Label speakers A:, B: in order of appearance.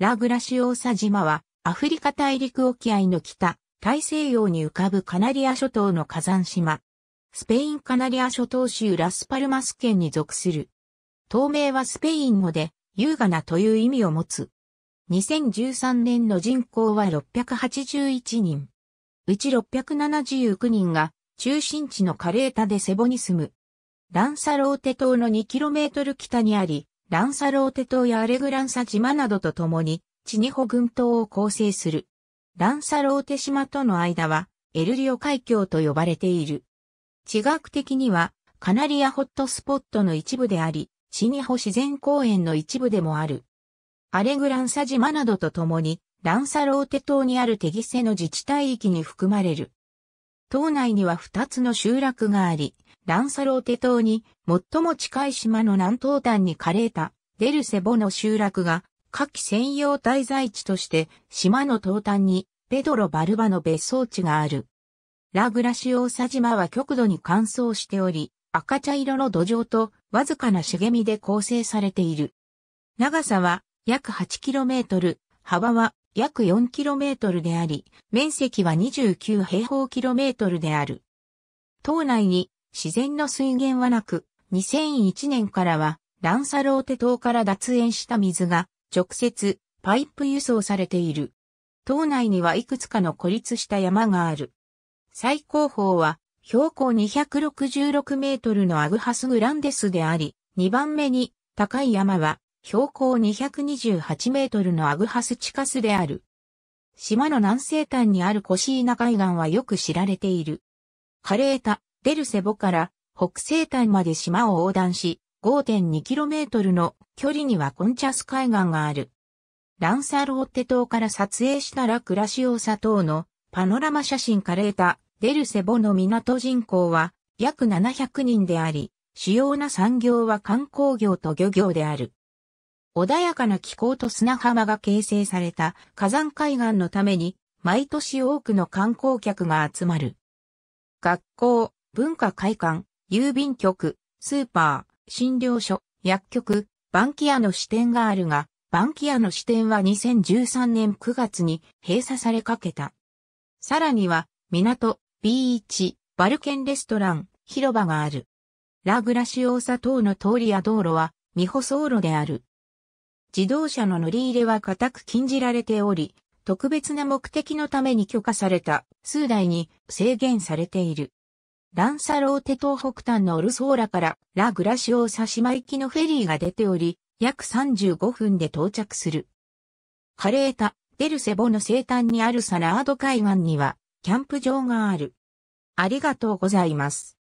A: ラ・グラシオーサ島は、アフリカ大陸沖合の北、大西洋に浮かぶカナリア諸島の火山島。スペインカナリア諸島州ラスパルマス県に属する。島名はスペイン語で、優雅なという意味を持つ。2013年の人口は681人。うち679人が、中心地のカレータでセボに住む。ランサローテ島の 2km 北にあり、ランサローテ島やアレグランサ島などと共に、チニホ群島を構成する。ランサローテ島との間は、エルリオ海峡と呼ばれている。地学的には、カナリアホットスポットの一部であり、チニホ自然公園の一部でもある。アレグランサ島などと共に、ランサローテ島にあるテギセの自治体域に含まれる。島内には2つの集落があり、ランサローテ島に最も近い島の南東端に枯れたデルセボの集落が夏季専用滞在地として島の東端にペドロ・バルバの別荘地がある。ラグラシオーサ島は極度に乾燥しており、赤茶色の土壌とわずかな茂みで構成されている。長さは約 8km、幅は約 4km であり、面積は29平方キロメートルである。島内に自然の水源はなく、2001年からはランサローテ島から脱塩した水が直接パイプ輸送されている。島内にはいくつかの孤立した山がある。最高峰は標高266メートルのアグハスグランデスであり、2番目に高い山は標高228メートルのアグハス地下スである。島の南西端にあるコシーナ海岸はよく知られている。カレータ、デルセボから北西端まで島を横断し、5.2km の距離にはコンチャス海岸がある。ランサローテ島から撮影したラクラシオサ島のパノラマ写真から得たデルセボの港人口は約700人であり、主要な産業は観光業と漁業である。穏やかな気候と砂浜が形成された火山海岸のために毎年多くの観光客が集まる。学校、文化会館、郵便局、スーパー、診療所、薬局、バンキアの支店があるが、バンキアの支店は2013年9月に閉鎖されかけた。さらには、港、ビーチ、バルケンレストラン、広場がある。ラグラシオーサ等の通りや道路は未舗装路である。自動車の乗り入れは固く禁じられており、特別な目的のために許可された数台に制限されている。ランサローテ島北端のオルソーラからラ・グラシオーサ島行きのフェリーが出ており、約35分で到着する。カレータ、デルセボの西端にあるサラード海岸には、キャンプ場がある。ありがとうございます。